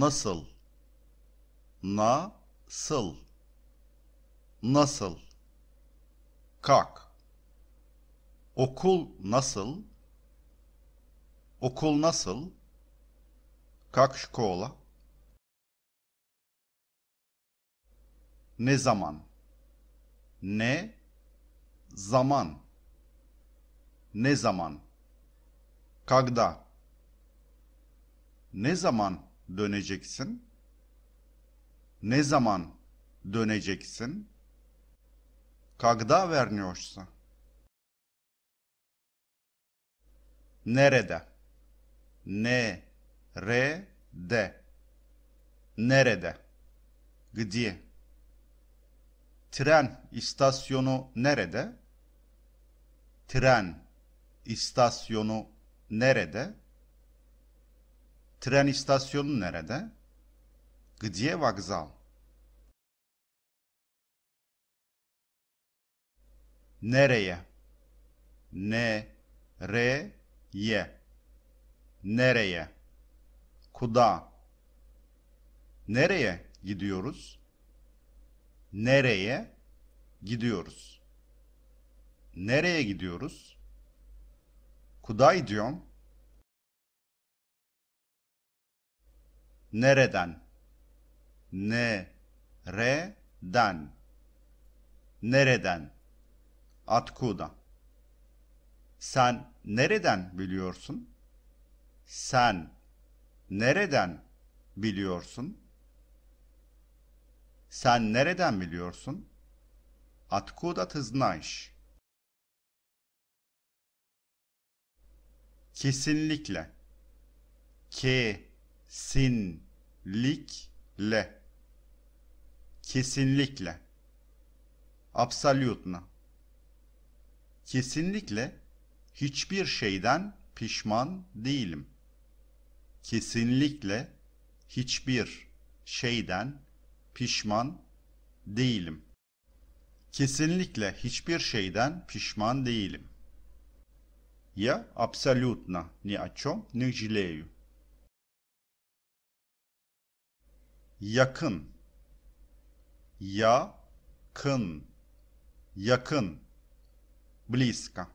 nasıl nasıl nasıl kalk okul nasıl okul nasıl как школа ne zaman ne zaman ne zaman когда ne zaman döneceksin? Ne zaman döneceksin? Когда вернешься? Nerede? Ne re de. Nerede? Gdi. Tren istasyonu nerede? Tren istasyonu nerede? Tren istasyonu nerede? Gdzie vokzal? Nereye? Ne re ye. Nereye? Kuda. Nereye gidiyoruz? Nereye gidiyoruz? Nereye gidiyoruz? Kuda diyorum. Nereden? Ne re Dan? Nereden? Atkuda. Sen nereden biliyorsun? Sen nereden biliyorsun? Sen nereden biliyorsun? Atkuda tıznaş. знаешь? Kesinlikle. Ke Kesinlikle, kesinlikle absolutna kesinlikle hiçbir şeyden pişman değilim kesinlikle hiçbir şeyden pişman değilim kesinlikle hiçbir şeyden pişman değilim я абсолютно ни о чем не жалею yakın ya kın yakın bliska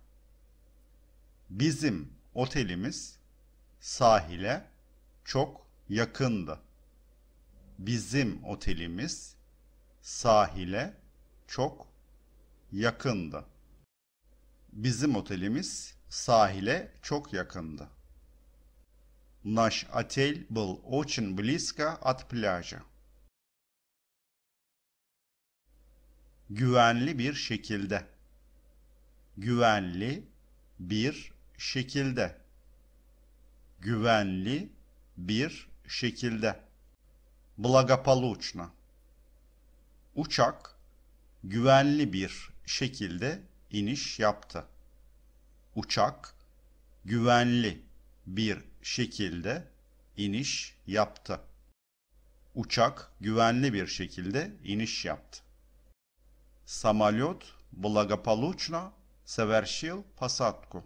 bizim otelimiz sahile çok yakındı bizim otelimiz sahile çok yakındı bizim otelimiz sahile çok yakındı Наш отель был очень близко от пляжа. Güvenli bir şekilde. Güvenli bir şekilde. Güvenli bir şekilde. Благополучно. Uçak güvenli bir şekilde iniş yaptı. Uçak güvenli bir şekilde iniş yaptı. Uçak güvenli bir şekilde iniş yaptı. Самолет благополучно совершил посадку.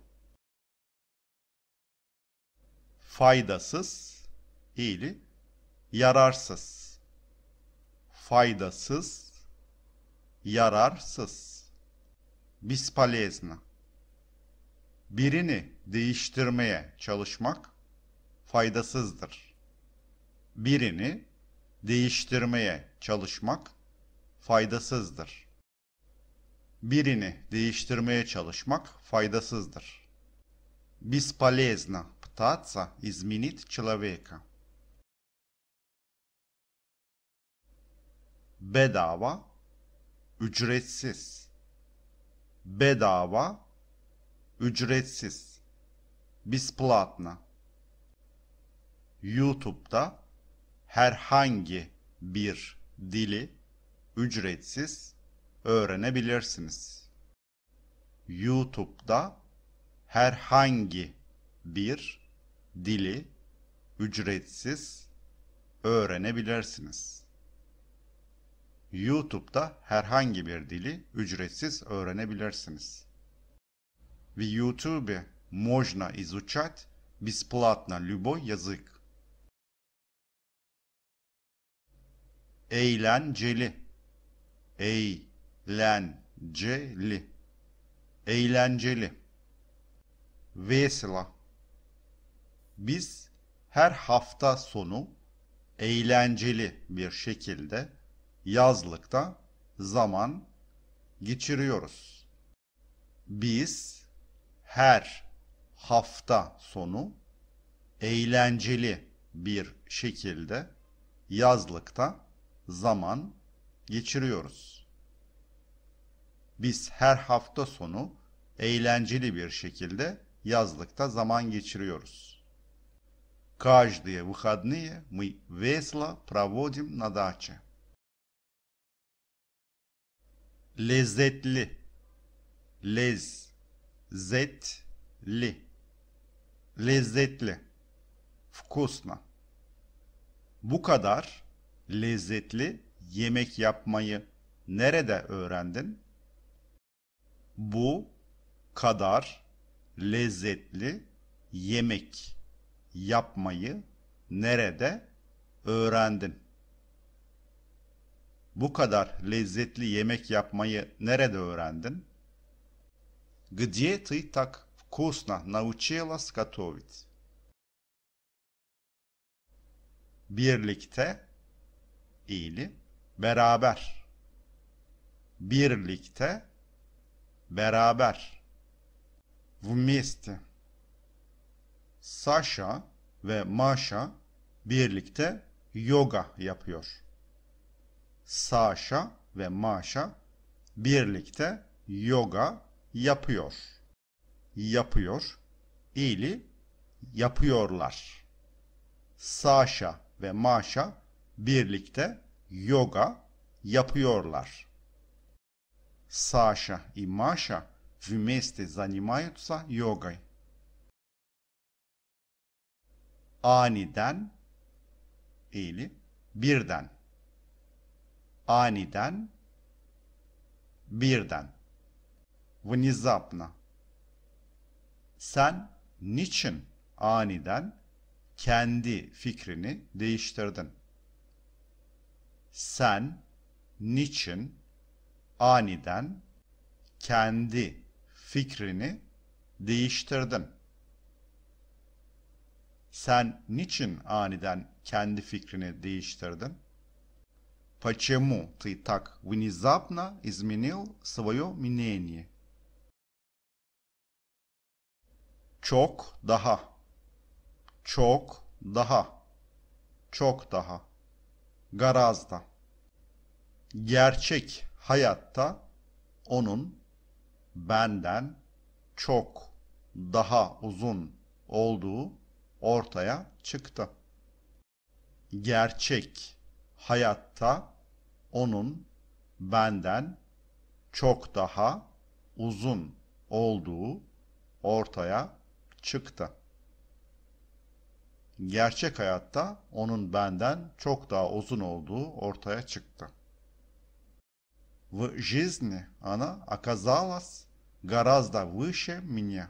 Faydasız или yararsız. Faydasız, yararsız. Бесполезно birini değiştirmeye çalışmak faydasızdır. Birini değiştirmeye çalışmak faydasızdır. Birini değiştirmeye çalışmak faydasızdır. Бесполезно пытаться изменить человека. Bedava, ücretsiz. Bedava, ücretsiz, бесплатно. YouTube'da herhangi bir dili ücretsiz öğrenebilirsiniz. YouTube'da herhangi bir dili ücretsiz öğrenebilirsiniz. YouTube'da herhangi bir dili ücretsiz öğrenebilirsiniz в YouTube можно изучать бесплатно любой язык. Eğlenceli Eğlenceli Eğlenceli Vesela Biz her hafta sonu eğlenceli bir şekilde yazlıkta zaman geçiriyoruz. Biz her hafta sonu eğlenceli bir şekilde yazlıkta zaman geçiriyoruz. Biz her hafta sonu eğlenceli bir şekilde yazlıkta zaman geçiriyoruz. Каждые выходные мы весело проводим на даче. Lezzetli, lez Lezzetli. Lezzetli. Вкусно. Bu kadar lezzetli yemek yapmayı nerede öğrendin? Bu kadar lezzetli yemek yapmayı nerede öğrendin? Bu kadar lezzetli yemek yapmayı nerede öğrendin? Где ты так вкусно научилась готовить? Birlikte или beraber. Birlikte beraber. Вместе. Саша ve Маша birlikte yoga yapıyor. Саша ve Маша birlikte yoga yapıyor. Yapıyor. İyili yapıyorlar. Saşa ve Maşa birlikte yoga yapıyorlar. Саша и Маша вместе занимаются йогой. Aniden или birden. Aniden birden внезапно. Sen niçin aniden kendi fikrini değiştirdin? Sen niçin aniden kendi fikrini değiştirdin? Sen niçin aniden kendi fikrini değiştirdin? Почему ты так внезапно изменил свое мнение? çok daha çok daha çok daha garazda gerçek hayatta onun benden çok daha uzun olduğu ortaya çıktı. Gerçek hayatta onun benden çok daha uzun olduğu ortaya çıktı. Gerçek hayatta onun benden çok daha uzun olduğu ortaya çıktı. В жизни она оказалась гораздо выше меня.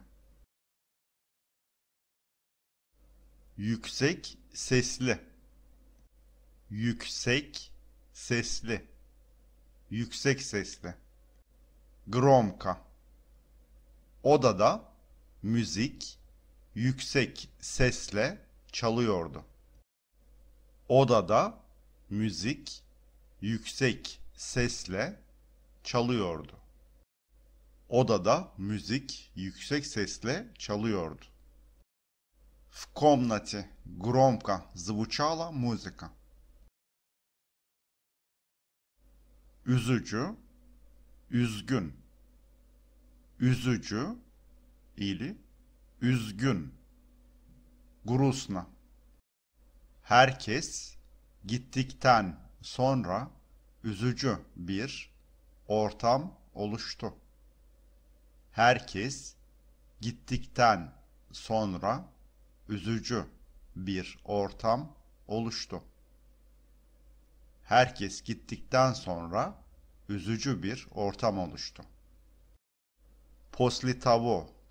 Yüksek sesli Yüksek sesli Yüksek sesli Gromka Odada müzik yüksek sesle çalıyordu. Odada müzik yüksek sesle çalıyordu. Odada müzik yüksek sesle çalıyordu. В комнате громко звучала музыка. Üzücü, üzgün. Üzücü или üzgün, grusna. Herkes gittikten sonra üzücü bir ortam oluştu. Herkes gittikten sonra üzücü bir ortam oluştu. Herkes gittikten sonra üzücü bir ortam oluştu. После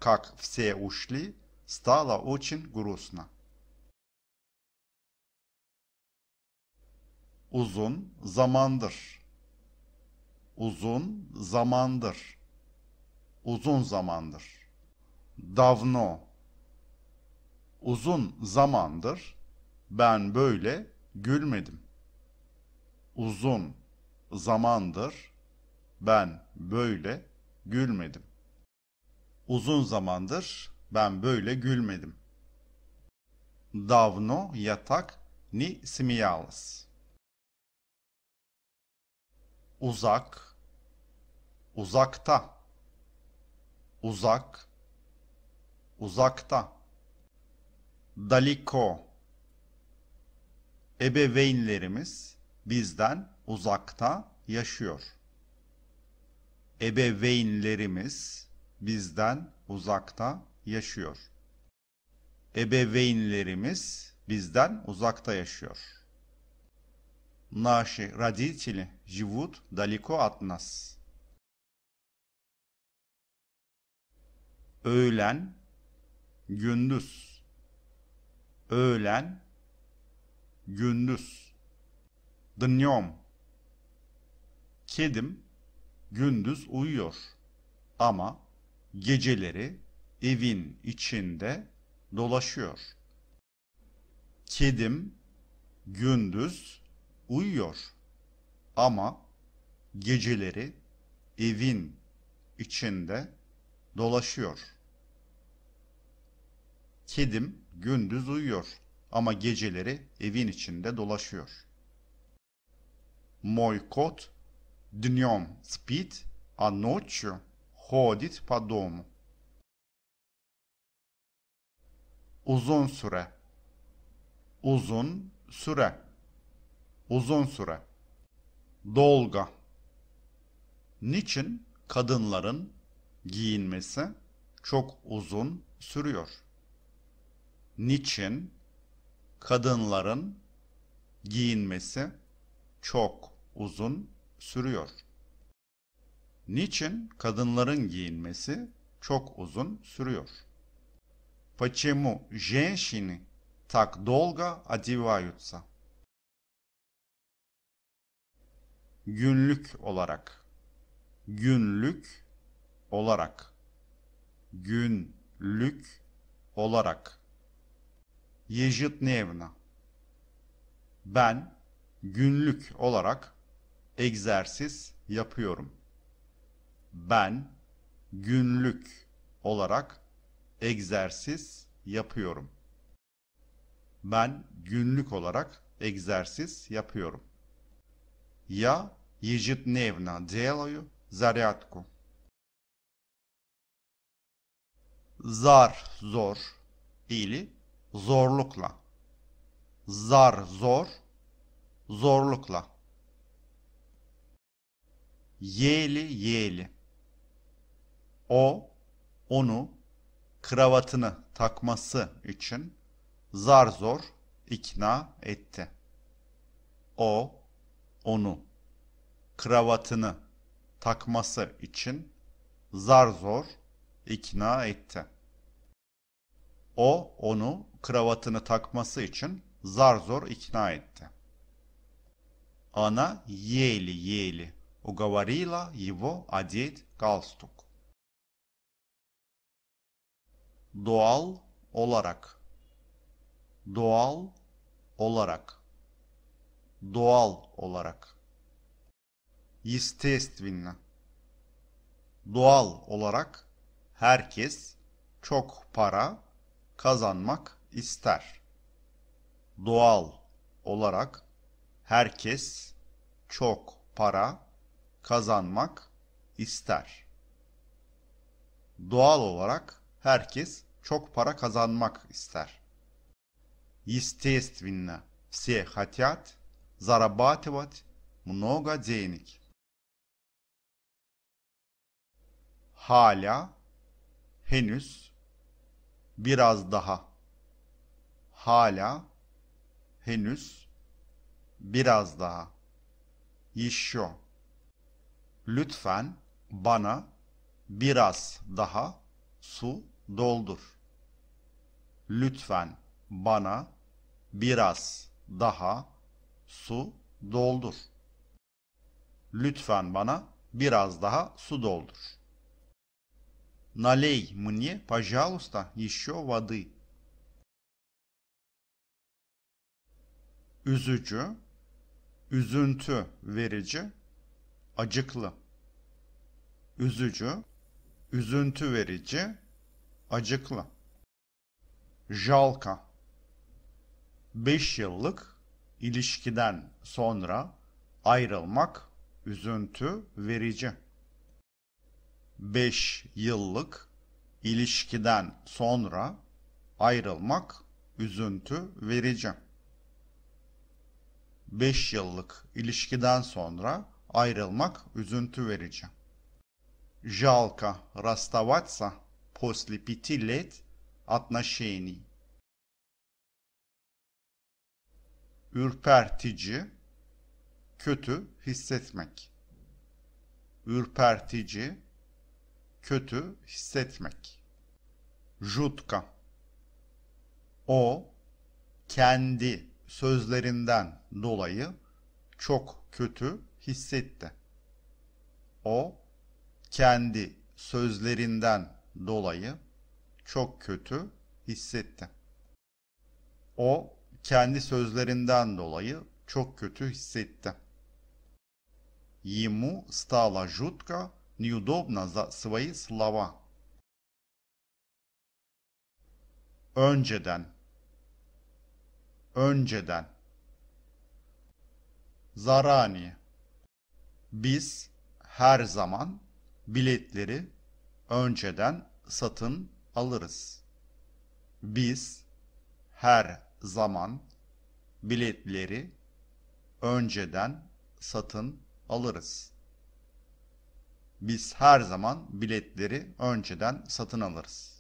как все ушли, стало очень грустно. Uzun zamandır. Uzun zamandır. Uzun zamandır. Davno. Uzun zamandır ben böyle gülmedim. Uzun zamandır ben böyle gülmedim. Uzun zamandır ben böyle gülmedim. Davno yatak ni simiyalas. Uzak, uzakta, uzak, uzakta. Daliko, ebeveynlerimiz bizden uzakta yaşıyor. Ebeveynlerimiz bizden uzakta yaşıyor. Ebeveynlerimiz bizden uzakta yaşıyor. Наши родители живут далеко от нас. Öğlen, gündüz. Öğlen, gündüz. Dnyom. Kedim gündüz uyuyor ama geceleri evin içinde dolaşıyor. Kedim gündüz uyuyor ama geceleri evin içinde dolaşıyor. Kedim gündüz uyuyor ama geceleri evin içinde dolaşıyor. Мой кот днем спит, а ночью Ходит по дому. Uzun süre. Uzun süre. Uzun süre. Dolga. Niçin kadınların giyinmesi çok uzun sürüyor? Niçin kadınların giyinmesi çok uzun sürüyor? Niçin kadınların giyinmesi çok uzun sürüyor? Почему женщины так долго одеваются? Günlük olarak. Günlük olarak. Günlük olarak. Ежедневно. Ben günlük olarak egzersiz yapıyorum ben günlük olarak egzersiz yapıyorum. Ben günlük olarak egzersiz yapıyorum. Я ежедневно делаю зарядку. Zar zor ili zorlukla. Zar zor zorlukla. Yeli yeli. O onu kravatını takması için zar zor ikna etti. O onu kravatını takması için zar zor ikna etti. O onu kravatını takması için zar zor ikna etti. Ana еле-еле уговорила его одеть галстук. doğal olarak doğal olarak doğal olarak естественно doğal olarak herkes çok para kazanmak ister. Doğal olarak herkes çok para kazanmak ister. Doğal olarak Herkes çok para kazanmak ister. Естественно, все хотят зарабатывать много денег. Hala, henüz, biraz daha. Hala, henüz, biraz daha. Еще. Lütfen bana biraz daha su doldur. Lütfen bana biraz daha su doldur. Lütfen bana biraz daha su doldur. Налей мне, пожалуйста, еще воды. Üzücü, üzüntü verici, acıklı. Üzücü, üzüntü verici, acıklı, jalka, Beş yıllık ilişkiden sonra ayrılmak üzüntü verici. Beş yıllık ilişkiden sonra ayrılmak üzüntü verici. Beş yıllık ilişkiden sonra ayrılmak üzüntü verici. Jalka расставаться после пяти лет отношений. Ürpertici, kötü hissetmek. Ürpertici, kötü hissetmek. Jutka. O kendi sözlerinden dolayı çok kötü hissetti. O kendi sözlerinden dolayı çok kötü hissetti. O kendi sözlerinden dolayı çok kötü hissetti. Ему стало жутко неудобно за свои слова. Önceden Önceden Zarani Biz her zaman biletleri önceden satın alırız. Biz her zaman biletleri önceden satın alırız. Biz her zaman biletleri önceden satın alırız.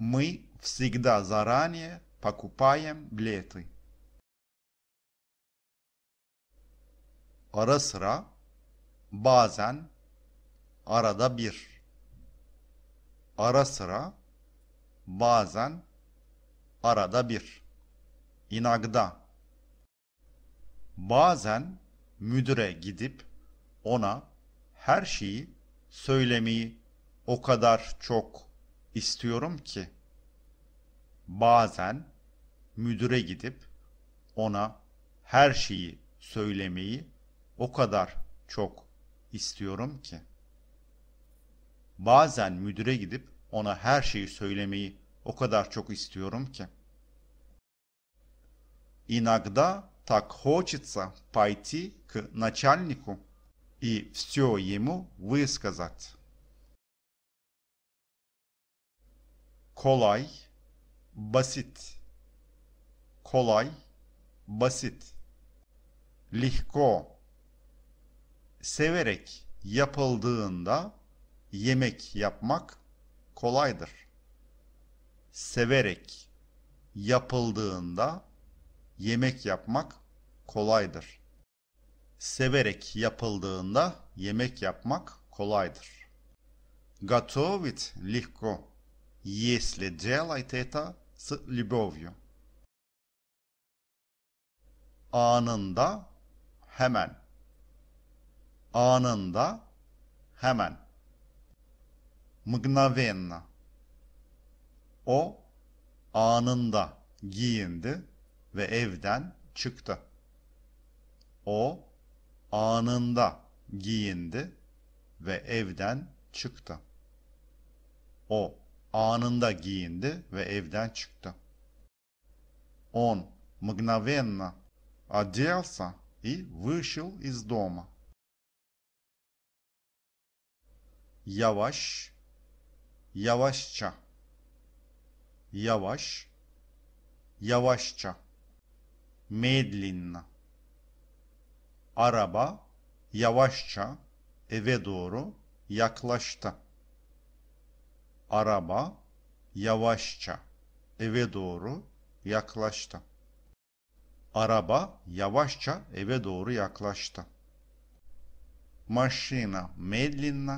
Мы всегда заранее покупаем билеты. Ara sıra, bazen, arada bir ara sıra, bazen, arada bir, inagda. Bazen müdüre gidip ona her şeyi söylemeyi o kadar çok istiyorum ki. Bazen müdüre gidip ona her şeyi söylemeyi o kadar çok istiyorum ki.'' Bazen müdüre gidip ona her şeyi söylemeyi o kadar çok istiyorum ki. Иногда так хочется пойти к начальнику и все ему высказать. Kolay, basit. Kolay, basit. Lihko. Severek yapıldığında yemek yapmak kolaydır. Severek yapıldığında yemek yapmak kolaydır. Severek yapıldığında yemek yapmak kolaydır. Готовить легко, если делать это с любовью. Anında hemen. Anında hemen mgnavenna. O anında giyindi ve evden çıktı. O anında giyindi ve evden çıktı. O anında giyindi ve evden çıktı. Он мгновенно оделся и вышел из дома. Yavaş yavaşça yavaş yavaşça medlinna araba yavaşça eve doğru yaklaştı araba yavaşça eve doğru yaklaştı araba yavaşça eve doğru yaklaştı Машина медленно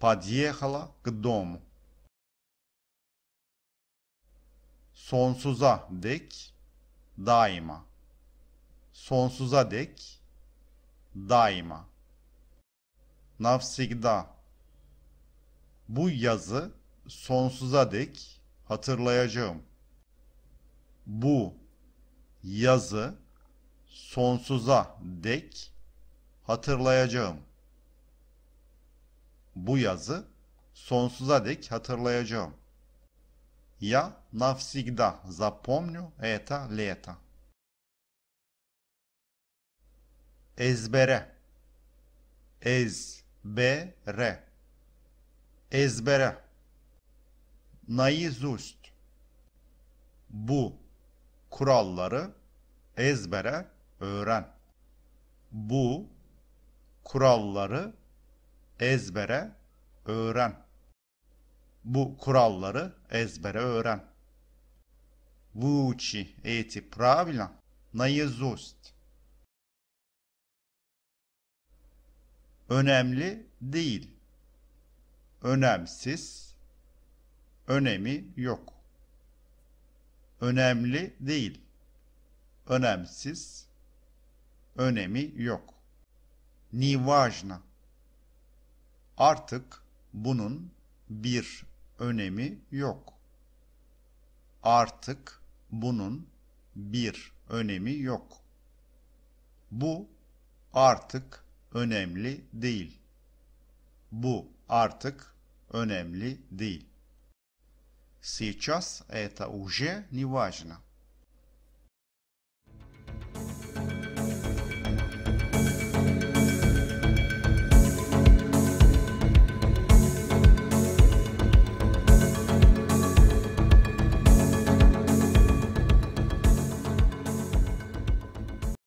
подъехала к дому. sonsuza dek daima sonsuza dek daima navsigda bu yazı sonsuza dek hatırlayacağım bu yazı sonsuza dek hatırlayacağım bu yazı sonsuza dek hatırlayacağım Я навсегда запомню это лето. Ezbere. Ezbere. Ezbere. Наизусть. Bu kuralları ezbere öğren. Bu kuralları ezbere öğren bu kuralları ezbere öğren. Vuci эти правила наизусть. Önemli değil. Önemsiz. Önemi yok. Önemli değil. Önemsiz. Önemi yok. Неважно. Artık bunun bir önemi yok. Artık bunun bir önemi yok. Bu artık önemli değil. Bu artık önemli değil. Сейчас это уже не важно.